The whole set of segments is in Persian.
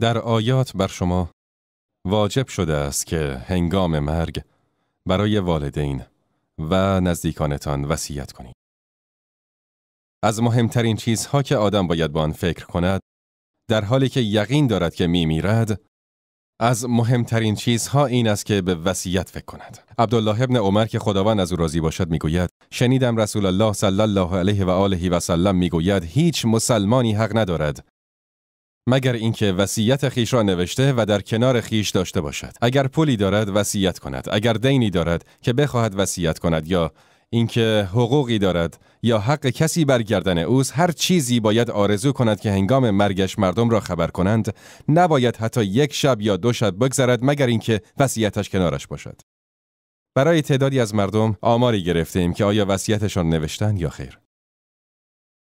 در آیات بر شما واجب شده است که هنگام مرگ برای والدین و نزدیکانتان وصیت کنید. از مهمترین چیزها که آدم باید با آن فکر کند در حالی که یقین دارد که می میرد از مهمترین چیزها این است که به وصیت فکر کند عبدالله ابن عمر که خداوند از او راضی باشد میگوید شنیدم رسول الله صلی الله علیه و آله و سلم میگوید هیچ مسلمانی حق ندارد مگر اینکه وصیت خیش را نوشته و در کنار خیش داشته باشد اگر پولی دارد وصیت کند اگر دینی دارد که بخواهد وصیت کند یا اینکه حقوقی دارد یا حق کسی بر گردن هر چیزی باید آرزو کند که هنگام مرگش مردم را خبر کنند نباید حتی یک شب یا دو شب بگذرد مگر اینکه وصیتش کنارش باشد برای تعدادی از مردم آماری ایم که آیا وصیتشان نوشتن یا خیر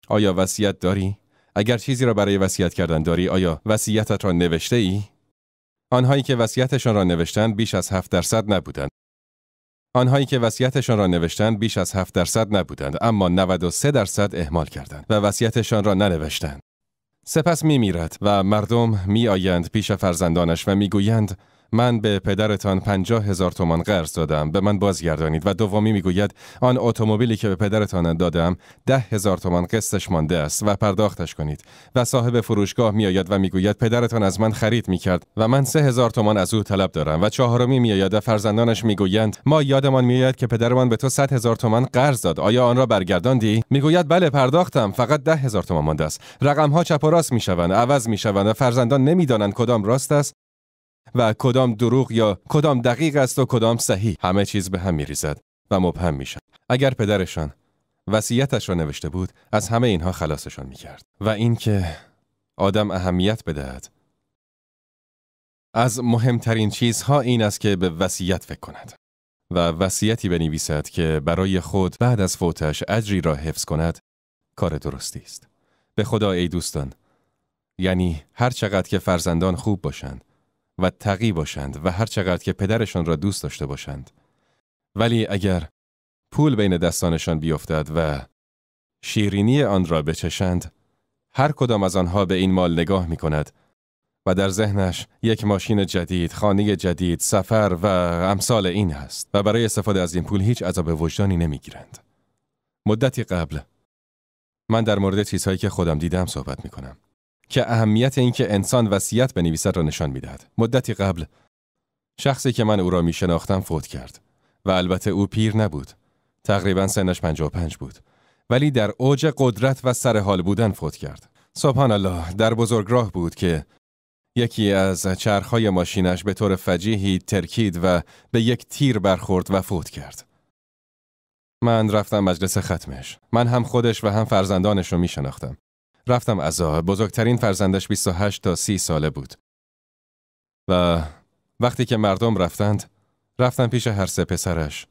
آیا وصیت داری اگر چیزی را برای وصیت کردن داری آیا وصیتت را نوشته ای؟ آنهایی که وصیتشان را نوشتند بیش از 7 درصد نبودند. آنهایی که وصیتشان را نوشتند بیش از 7 درصد نبودند اما 93 درصد اهمال کردند و وصیتشان را ننوشتند. سپس می میرد و مردم می آیند پیش فرزندانش و می گویند من به پدرتان پنجاه هزار تومان قرض دادم به من بازگردانید و دومی میگوید آن اتومبیلی که به پدرتان دادم ده هزار تومان قسطش مانده است و پرداختش کنید و صاحب فروشگاه میآید و میگوید پدرتان از من خرید میکرد و من سه هزار تومان از او طلب دارم و چهارمی میآید و فرزندانش میگویند ما یادمان میآید که پدرمان به تو صد هزار تومان قرض داد آیا آن را برگرداندی میگوید بله پرداختم فقط ده هزار تومان مانده است رقم ها چپ و راست میشوند عوض میشوند و فرزندان نمیدانند کدام راست است و کدام دروغ یا کدام دقیق است و کدام صحیح همه چیز به هم می ریزد و مبهم میشن اگر پدرشان وصیتش را نوشته بود از همه اینها خلاصشان کرد و اینکه آدم اهمیت بدهد از مهمترین چیزها این است که به وصیت فکر کند و وصیتی بنویسد که برای خود بعد از فوتش اجری را حفظ کند کار درستی است به خدا ای دوستان یعنی هر چقدر که فرزندان خوب باشند و تقی باشند و هر چقدر که پدرشان را دوست داشته باشند. ولی اگر پول بین دستانشان بیفتد و شیرینی آن را بچشند، هر کدام از آنها به این مال نگاه می کند و در ذهنش یک ماشین جدید، خانه جدید، سفر و امثال این هست و برای استفاده از این پول هیچ عذاب وجدانی گیرند مدتی قبل من در مورد چیزهایی که خودم دیدم صحبت می کنم. که اهمیت اینکه انسان وصیت بنویسد را نشان میدهد مدتی قبل شخصی که من او را می شناختم فوت کرد و البته او پیر نبود تقریبا سنش 55 بود ولی در اوج قدرت و سر حال بودن فوت کرد سبحان الله در بزرگراه بود که یکی از چرخهای ماشینش به طور فجیحی ترکید و به یک تیر برخورد و فوت کرد من رفتم مجلس ختمش من هم خودش و هم فرزندانش رو می شناختم رفتم عزا بزرگترین فرزندش 28 تا 30 ساله بود و وقتی که مردم رفتند رفتم پیش هر سه پسرش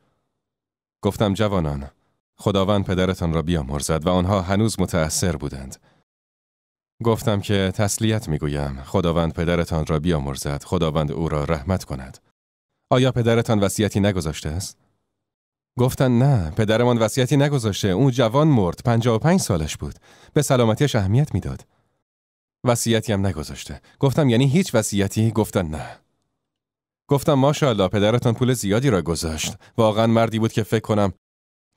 گفتم جوانان خداوند پدرتان را بیامرزد و آنها هنوز متأثر بودند گفتم که تسلیت میگویم خداوند پدرتان را بیامرزد خداوند او را رحمت کند آیا پدرتان وصیتی نگذاشته است گفتن نه پدرمان وصیتی نگذاشته اون جوان مرد 55 سالش بود به سلامتیش اهمیت میداد وصیتی هم نگذاشته گفتم یعنی هیچ وصیتی گفتن نه گفتم ماشاءالله پدرتان پول زیادی را گذاشت واقعا مردی بود که فکر کنم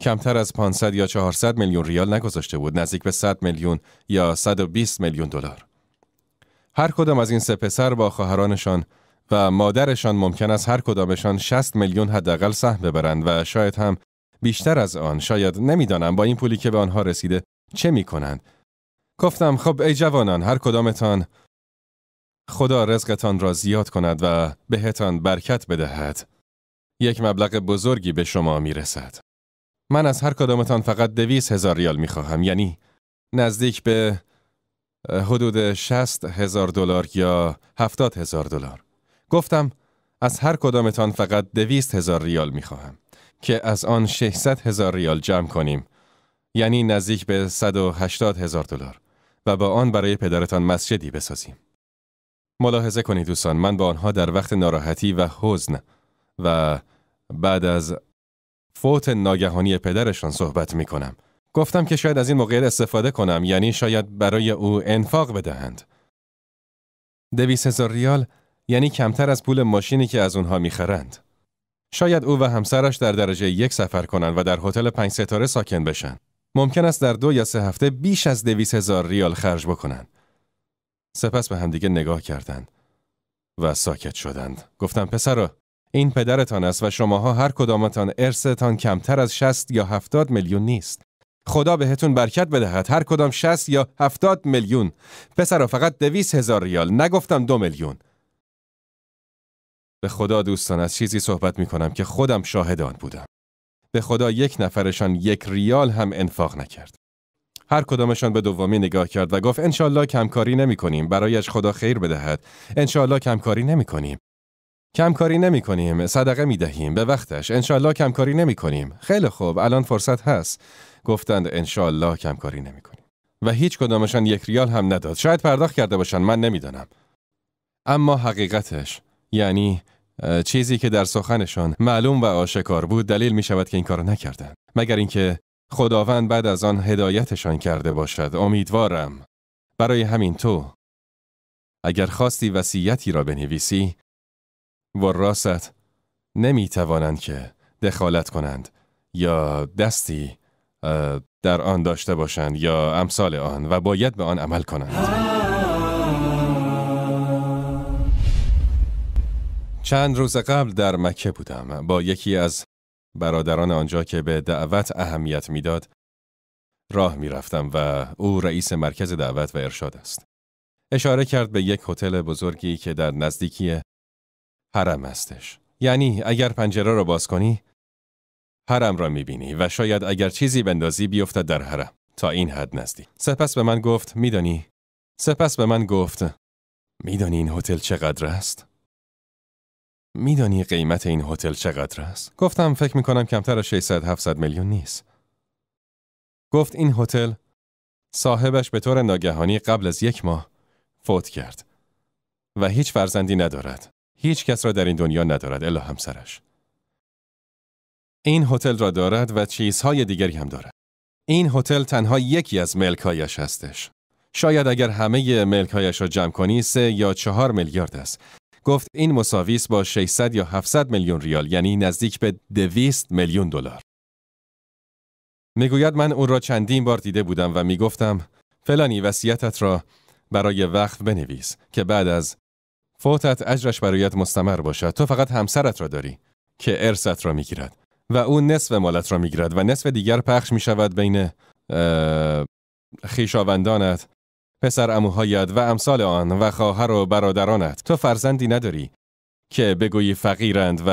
کمتر از 500 یا 400 میلیون ریال نگذاشته بود نزدیک به 100 میلیون یا 120 میلیون دلار هر کدام از این سه پسر با خواهرانشان و مادرشان ممکن است هر کدامشان 60 میلیون حداقل سهم ببرند و شاید هم بیشتر از آن شاید نمیدانم با این پولی که به آنها رسیده چه می کنند. گفتم خب ای جوانان هر کدامتان خدا رزقتان را زیاد کند و بهتان برکت بدهد. یک مبلغ بزرگی به شما می رسد. من از هر کدامتان فقط دویز هزار ریال می خواهم یعنی نزدیک به حدود شست هزار دلار یا هفتاد هزار دلار. گفتم از هر کدامتان فقط دویست هزار ریال خواهم که از آن 600 هزار ریال جمع کنیم یعنی نزدیک به 180 هزار دلار و با آن برای پدرتان مسجدی بسازیم. ملاحظه کنید دوستان من با آنها در وقت ناراحتی و حزن و بعد از فوت ناگهانی پدرشان صحبت می کنم. گفتم که شاید از این موقعیت استفاده کنم یعنی شاید برای او انفاق بدهند. دویست هزار ریال یعنی کمتر از پول ماشینی که از اونها میخرند. شاید او و همسرش در درجه یک سفر کنند و در هتل پنج ستاره ساکن بشن. ممکن است در دو یا سه هفته بیش از دویس هزار ریال خرج بکنند. سپس به همدیگه نگاه کردند و ساکت شدند. گفتم پسرا این پدرتان است و شماها هر کدامتان ارثتان کمتر از 60 یا 70 میلیون نیست. خدا بهتون برکت بدهد هر کدام 60 یا 70 میلیون. پسرا فقط دویس هزار ریال نگفتم دو میلیون. به خدا دوستان از چیزی صحبت می کنم که خودم شاهد آن بودم. به خدا یک نفرشان یک ریال هم انفاق نکرد. هر کدامشان به دومی نگاه کرد و گفت انشالله کمکاری نمی کنیم برایش خدا خیر بدهد انشالله کمکاری نمی کنیم کمکاری نمی کنیم صدقه می دهیم به وقتش انشالله کمکاری نمی کنیم خیلی خوب الان فرصت هست گفتند انشالله کمکاری نمی کنیم و هیچ کدامشان یک ریال هم نداد شاید پرداخت کرده باشن من نمیدانم اما حقیقتش یعنی چیزی که در سخنشان معلوم و آشکار بود دلیل می شود که این کار نکردند مگر اینکه خداوند بعد از آن هدایتشان کرده باشد امیدوارم برای همین تو اگر خواستی وصیتی را بنویسی و راست نمی توانند که دخالت کنند یا دستی در آن داشته باشند یا امثال آن و باید به آن عمل کنند چند روز قبل در مکه بودم با یکی از برادران آنجا که به دعوت اهمیت میداد راه میرفتم و او رئیس مرکز دعوت و ارشاد است اشاره کرد به یک هتل بزرگی که در نزدیکی حرم استش. یعنی اگر پنجره را باز کنی حرم را بینی و شاید اگر چیزی بندازی بیفتد در حرم تا این حد نزدیک سپس به من گفت میدانی سپس به من گفت میدانی این هتل چقدر است میدانی قیمت این هتل چقدر است؟ گفتم فکر می کنم کمتر از 600 700 میلیون نیست. گفت این هتل صاحبش به طور ناگهانی قبل از یک ماه فوت کرد و هیچ فرزندی ندارد. هیچ کس را در این دنیا ندارد الا همسرش. این هتل را دارد و چیزهای دیگری هم دارد. این هتل تنها یکی از ملکایش هستش. شاید اگر همه ملکایش را جمع کنی سه یا چهار میلیارد است گفت این مساویس با 600 یا 700 میلیون ریال یعنی نزدیک به 200 میلیون دلار. میگوید من اون را چندین بار دیده بودم و میگفتم فلانی وصیتت را برای وقف بنویس که بعد از فوتت اجرش برایت مستمر باشد تو فقط همسرت را داری که ارثت را میگیرد و او نصف مالت را میگیرد و نصف دیگر پخش می بین خیشاوندانت پسر اموهایت و امثال آن و خواهر و برادرانت تو فرزندی نداری که بگویی فقیرند و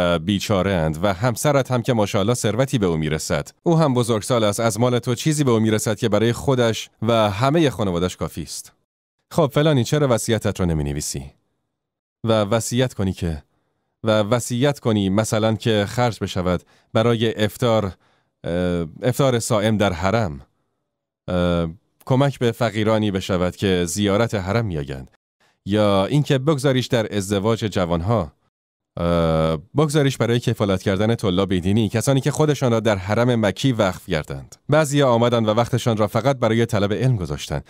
اند و همسرت هم که ماشاءالله ثروتی به او میرسد او هم بزرگسال است از مال تو چیزی به او میرسد که برای خودش و همه خانوادش کافی است خب فلانی چرا وصیتت رو نمی نویسی و وصیت کنی که و وصیت کنی مثلا که خرج بشود برای افتار افتار سائم در حرم کمک به فقیرانی بشود که زیارت حرم میآیند یا اینکه بگذاریش در ازدواج جوانها بگذاریش برای کفالت کردن طلاب دینی کسانی که خودشان را در حرم مکی وقف کردند بعضی آمدند و وقتشان را فقط برای طلب علم گذاشتند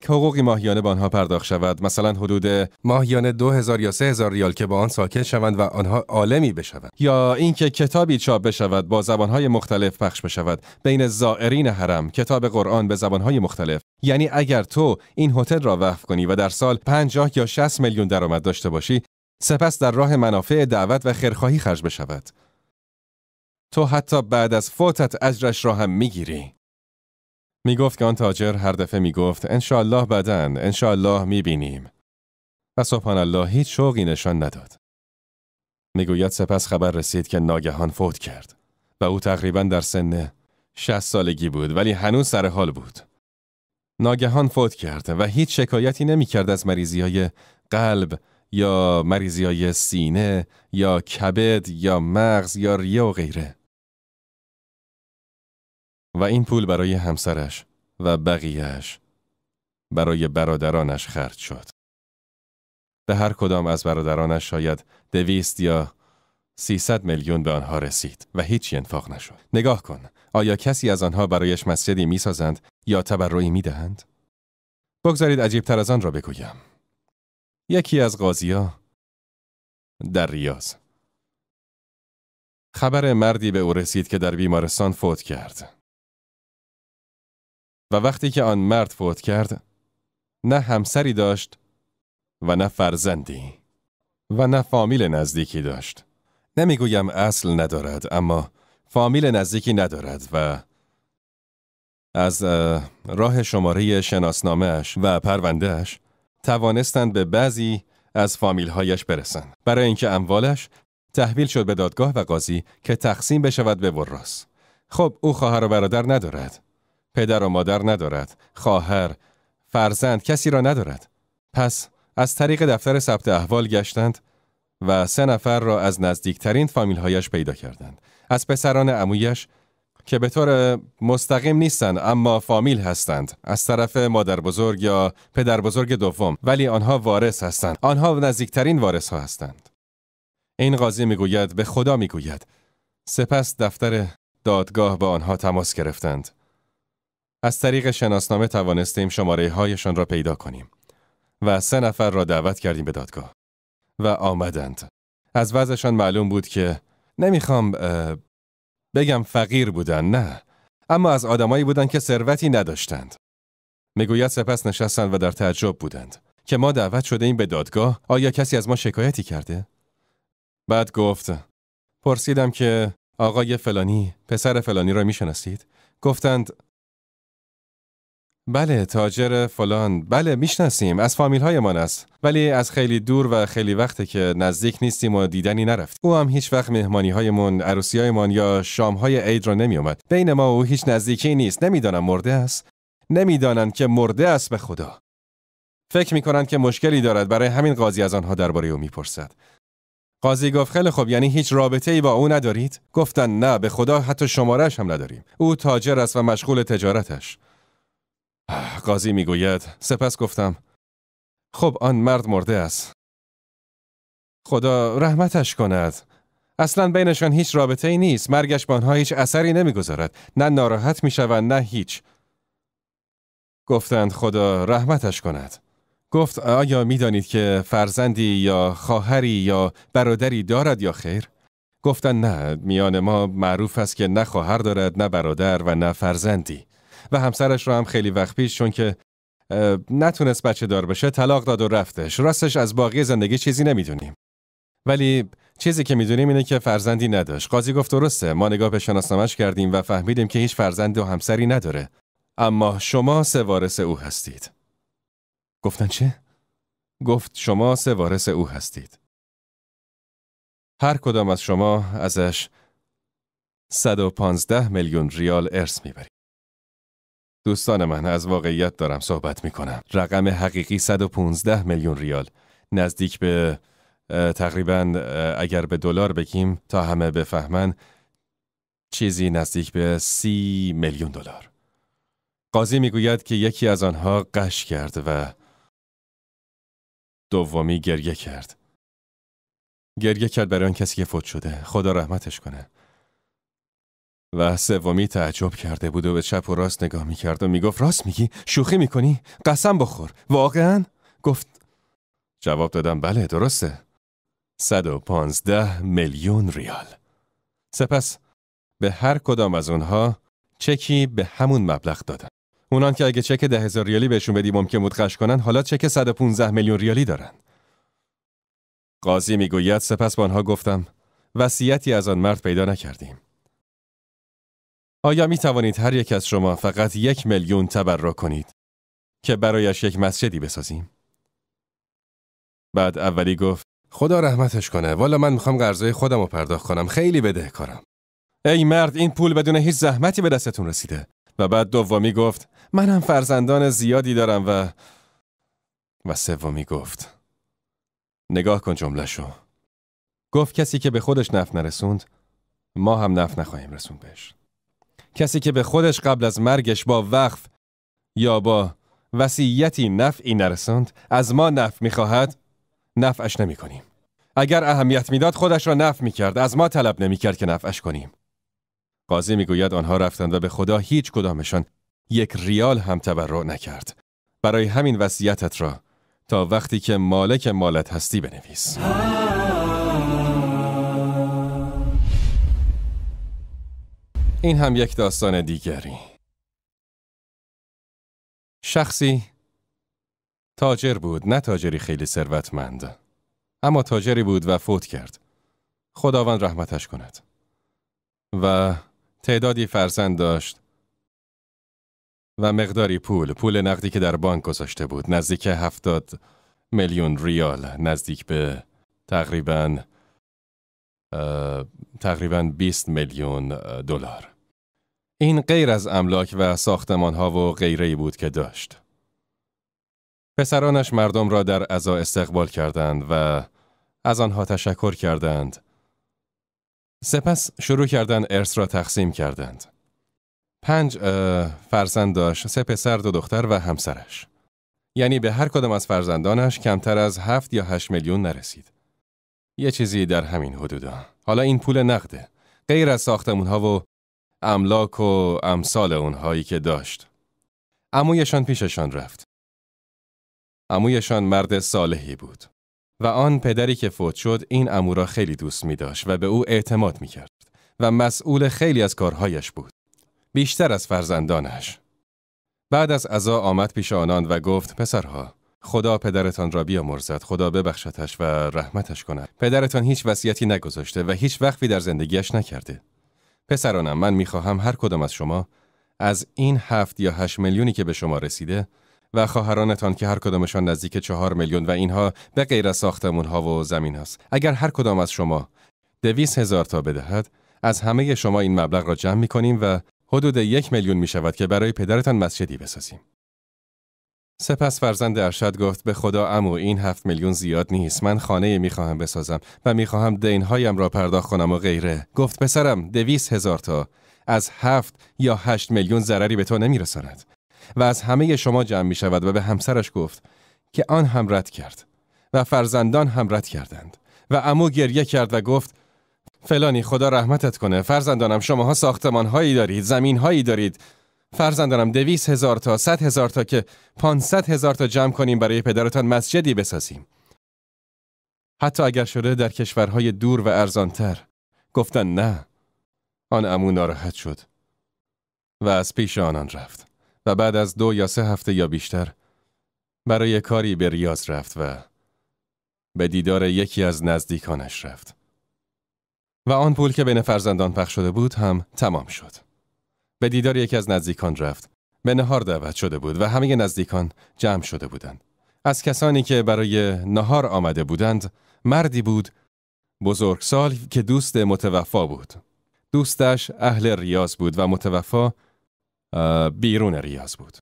که حقوقی ماهیانه به آنها پرداخت شود مثلا حدود ماهیانه 2000 یا 3000 ریال که با آن ساکن شوند و آنها عالمی بشوند یا اینکه کتابی چاپ بشود با زبانهای مختلف پخش بشود بین زائرین حرم کتاب قرآن به زبانهای مختلف یعنی اگر تو این هتل را وقف کنی و در سال 50 یا 60 میلیون درآمد داشته باشی سپس در راه منافع دعوت و خیرخواهی خرج بشود تو حتی بعد از فوتت اجرش را هم میگیری گفت که آن تاجر هر دفعه گفت انشالله بدن انشالله میبینیم و سبحان الله هیچ شوقی نشان نداد میگوید سپس خبر رسید که ناگهان فوت کرد و او تقریبا در سن 60 سالگی بود ولی هنوز سر حال بود ناگهان فوت کرد و هیچ شکایتی نمیکرد از مریضی های قلب یا مریضی های سینه یا کبد یا مغز یا ریه و غیره و این پول برای همسرش و بقیهش برای برادرانش خرج شد. به هر کدام از برادرانش شاید دویست یا 300 میلیون به آنها رسید و هیچی انفاق نشد. نگاه کن، آیا کسی از آنها برایش مسجدی سازند یا تبرعی دهند؟ بگذارید عجیب تر از آن را بگویم. یکی از قاضیا در ریاض خبر مردی به او رسید که در بیمارستان فوت کرد. و وقتی که آن مرد فوت کرد نه همسری داشت و نه فرزندی و نه فامیل نزدیکی داشت نمیگویم اصل ندارد اما فامیل نزدیکی ندارد و از راه شماره شناسنامهش و پروندهش توانستند به بعضی از فامیلهایش برسند برای اینکه اموالش تحویل شد به دادگاه و قاضی که تقسیم بشود به وراس خب او خواهر و برادر ندارد پدر و مادر ندارد، خواهر، فرزند کسی را ندارد. پس از طریق دفتر ثبت احوال گشتند و سه نفر را از نزدیکترین فامیلهایش پیدا کردند. از پسران امویش که به طور مستقیم نیستند اما فامیل هستند از طرف مادر بزرگ یا پدر بزرگ دوم ولی آنها وارث هستند آنها نزدیکترین وارث ها هستند این قاضی میگوید به خدا میگوید سپس دفتر دادگاه با آنها تماس گرفتند از طریق شناسنامه توانستیم شماره هایشان را پیدا کنیم و سه نفر را دعوت کردیم به دادگاه و آمدند از وضعشان معلوم بود که نمیخوام بگم فقیر بودن نه اما از آدمایی بودند که ثروتی نداشتند میگوید سپس نشستند و در تعجب بودند که ما دعوت شده این به دادگاه آیا کسی از ما شکایتی کرده بعد گفت پرسیدم که آقای فلانی پسر فلانی را میشناسید گفتند بله تاجر فلان بله میشناسیم از فامیل هایمان است ولی از خیلی دور و خیلی وقته که نزدیک نیستیم و دیدنی نرفت او هم هیچ وقت مهمانی هایمون عروسی هایمان یا شام های عید را اومد. بین ما او هیچ نزدیکی نیست نمیدانم مرده است نمیدانند که مرده است به خدا فکر می کنند که مشکلی دارد برای همین قاضی از آنها درباره او میپرسد قاضی گفت خیلی خوب، یعنی هیچ رابطه ای با او ندارید گفتن نه به خدا حتی شمارش هم نداریم او تاجر است و مشغول تجارتش قاضی میگوید سپس گفتم خب آن مرد مرده است خدا رحمتش کند اصلا بینشان هیچ رابطه ای نیست مرگش به هیچ اثری نمیگذارد نه ناراحت میشوند نه هیچ گفتند خدا رحمتش کند گفت آیا میدانید که فرزندی یا خواهری یا برادری دارد یا خیر گفتند نه میان ما معروف است که نه خواهر دارد نه برادر و نه فرزندی و همسرش رو هم خیلی وقت پیش چون که نتونست بچه دار بشه طلاق داد و رفتش راستش از باقی زندگی چیزی نمیدونیم ولی چیزی که میدونیم اینه که فرزندی نداشت قاضی گفت درسته ما نگاه به شناسنامش کردیم و فهمیدیم که هیچ فرزند و همسری نداره اما شما سه وارث او هستید گفتن چه گفت شما سه وارث او هستید هر کدام از شما ازش 115 میلیون ریال ارث میبرید دوستان من از واقعیت دارم صحبت می کنم. رقم حقیقی 115 میلیون ریال نزدیک به تقریبا اگر به دلار بگیم تا همه بفهمن چیزی نزدیک به سی میلیون دلار. قاضی میگوید که یکی از آنها قش کرد و دومی گریه کرد. گریه کرد برای آن کسی که فوت شده. خدا رحمتش کنه. و سومی تعجب کرده بود و به چپ و راست نگاه میکرد و میگفت راست میگی شوخی میکنی قسم بخور واقعا گفت جواب دادم بله درسته 115 میلیون ریال سپس به هر کدام از اونها چکی به همون مبلغ دادن اونان که اگه چک ده هزار ریالی بهشون بدی ممکن بود قش کنن حالا چک 115 میلیون ریالی دارن قاضی میگوید سپس با آنها گفتم وصیتی از آن مرد پیدا نکردیم آیا می توانید هر یک از شما فقط یک میلیون را کنید که برایش یک مسجدی بسازیم؟ بعد اولی گفت خدا رحمتش کنه والا من میخوام قرضای خودم رو پرداخت کنم خیلی بده کارم ای مرد این پول بدون هیچ زحمتی به دستتون رسیده و بعد دومی گفت منم فرزندان زیادی دارم و و سومی گفت نگاه کن جمله شو گفت کسی که به خودش نف نرسوند ما هم نف نخواهیم رسوند بهش کسی که به خودش قبل از مرگش با وقف یا با وسیعتی نفعی نرساند از ما نفع میخواهد نفعش نمی کنیم. اگر اهمیت میداد خودش را نفع می کرد از ما طلب نمی کرد که نفعش کنیم قاضی میگوید آنها رفتند و به خدا هیچ کدامشان یک ریال هم تبرع نکرد برای همین وصیتت را تا وقتی که مالک مالت هستی بنویس این هم یک داستان دیگری شخصی تاجر بود نه تاجری خیلی ثروتمند اما تاجری بود و فوت کرد خداوند رحمتش کند و تعدادی فرزند داشت و مقداری پول پول نقدی که در بانک گذاشته بود نزدیک هفتاد میلیون ریال نزدیک به تقریباً تقریبا 20 میلیون دلار. این غیر از املاک و ساختمان ها و غیره بود که داشت. پسرانش مردم را در عزا استقبال کردند و از آنها تشکر کردند. سپس شروع کردند ارث را تقسیم کردند. پنج فرزند داشت، سه پسر، دو دختر و همسرش. یعنی به هر کدام از فرزندانش کمتر از هفت یا هشت میلیون نرسید. یه چیزی در همین حدودا حالا این پول نقده غیر از ساختمون ها و املاک و امثال اونهایی که داشت امویشان پیششان رفت امویشان مرد صالحی بود و آن پدری که فوت شد این امو را خیلی دوست می داشت و به او اعتماد می کرد و مسئول خیلی از کارهایش بود بیشتر از فرزندانش بعد از عذا آمد پیش آنان و گفت پسرها خدا پدرتان را بیامرزد خدا ببخشتش و رحمتش کند پدرتان هیچ وصیتی نگذاشته و هیچ وقفی در زندگیش نکرده پسرانم من میخواهم هر کدام از شما از این هفت یا هشت میلیونی که به شما رسیده و خواهرانتان که هر کدامشان نزدیک چهار میلیون و اینها به غیر از ساختمون ها و زمین هست اگر هر کدام از شما دویست هزار تا بدهد از همه شما این مبلغ را جمع می کنیم و حدود یک میلیون می شود که برای پدرتان مسجدی بسازیم سپس فرزند ارشد گفت به خدا امو این هفت میلیون زیاد نیست من خانه میخواهم بسازم و میخواهم دینهایم را پرداخت کنم و غیره گفت پسرم دویست هزار تا از هفت یا هشت میلیون ضرری به تو نمیرساند و از همه شما جمع می شود و به همسرش گفت که آن هم رد کرد و فرزندان هم رد کردند و امو گریه کرد و گفت فلانی خدا رحمتت کنه فرزندانم شماها ساختمان هایی دارید زمین هایی دارید فرزندانم دارم دویس هزار تا صد هزار تا که پانصد هزار تا جمع کنیم برای پدرتان مسجدی بسازیم. حتی اگر شده در کشورهای دور و ارزانتر گفتن نه. آن امو ناراحت شد و از پیش آنان رفت و بعد از دو یا سه هفته یا بیشتر برای کاری به ریاض رفت و به دیدار یکی از نزدیکانش رفت. و آن پول که بین فرزندان پخش شده بود هم تمام شد. به دیدار یکی از نزدیکان رفت. به نهار دعوت شده بود و همه نزدیکان جمع شده بودند. از کسانی که برای نهار آمده بودند، مردی بود بزرگسال که دوست متوفا بود. دوستش اهل ریاض بود و متوفا بیرون ریاض بود.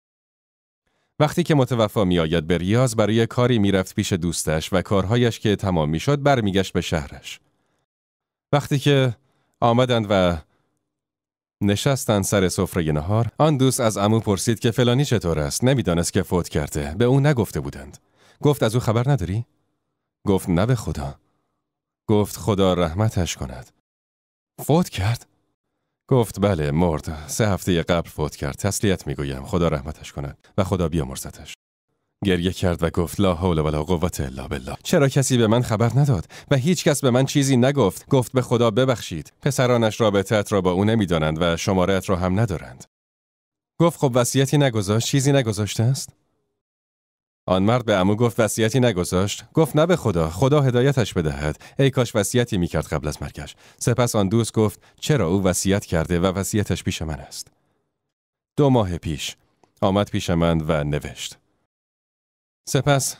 وقتی که متوفا آید به ریاض برای کاری رفت پیش دوستش و کارهایش که تمام میشد برمیگشت به شهرش. وقتی که آمدند و نشستن سر سفره نهار آن دوست از امو پرسید که فلانی چطور است نمیدانست که فوت کرده به او نگفته بودند گفت از او خبر نداری گفت نه به خدا گفت خدا رحمتش کند فوت کرد گفت بله مرد سه هفته قبل فوت کرد تسلیت میگویم خدا رحمتش کند و خدا بیامرزتش گریه کرد و گفت لا حول ولا قوت الا بالله چرا کسی به من خبر نداد و هیچ کس به من چیزی نگفت گفت به خدا ببخشید پسرانش رابطت را با او نمیدانند و شمارت را هم ندارند گفت خب وصیتی نگذاشت چیزی نگذاشته است آن مرد به عمو گفت وصیتی نگذاشت گفت نه به خدا خدا هدایتش بدهد ای کاش وصیتی میکرد قبل از مرگش سپس آن دوست گفت چرا او وصیت کرده و وصیتش پیش من است دو ماه پیش آمد پیش من و نوشت سپس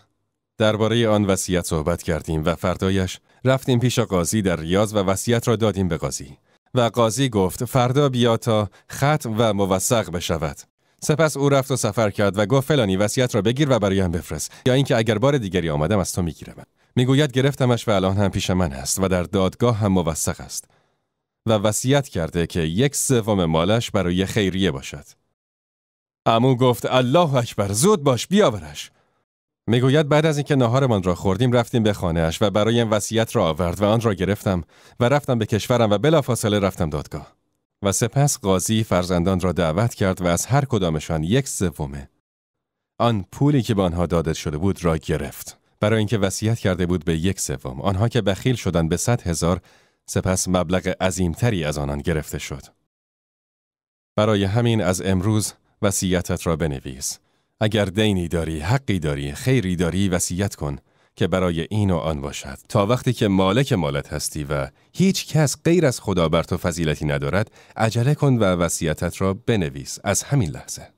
درباره آن وصیت صحبت کردیم و فردایش رفتیم پیش قاضی در ریاض و وصیت را دادیم به قاضی و قاضی گفت فردا بیا تا خط و موثق بشود سپس او رفت و سفر کرد و گفت فلانی وصیت را بگیر و برایم بفرست یا اینکه اگر بار دیگری آمدم از تو میگیرم میگوید گرفتمش و الان هم پیش من است و در دادگاه هم موثق است و وصیت کرده که یک سوم مالش برای خیریه باشد امو گفت الله اکبر زود باش بیاورش میگوید بعد از اینکه ناهارمان را خوردیم رفتیم به خانهاش و برای این وصیت را آورد و آن را گرفتم و رفتم به کشورم و بلافاصله رفتم دادگاه و سپس قاضی فرزندان را دعوت کرد و از هر کدامشان یک سومه آن پولی که به آنها داده شده بود را گرفت برای اینکه وصیت کرده بود به یک سوم آنها که بخیل شدند به صد هزار سپس مبلغ عظیمتری از آنان گرفته شد برای همین از امروز وصیتت را بنویس اگر دینی داری، حقی داری، خیری داری، وصیت کن که برای این و آن باشد تا وقتی که مالک مالت هستی و هیچ کس غیر از خدا بر تو فضیلتی ندارد عجله کن و وصیتت را بنویس از همین لحظه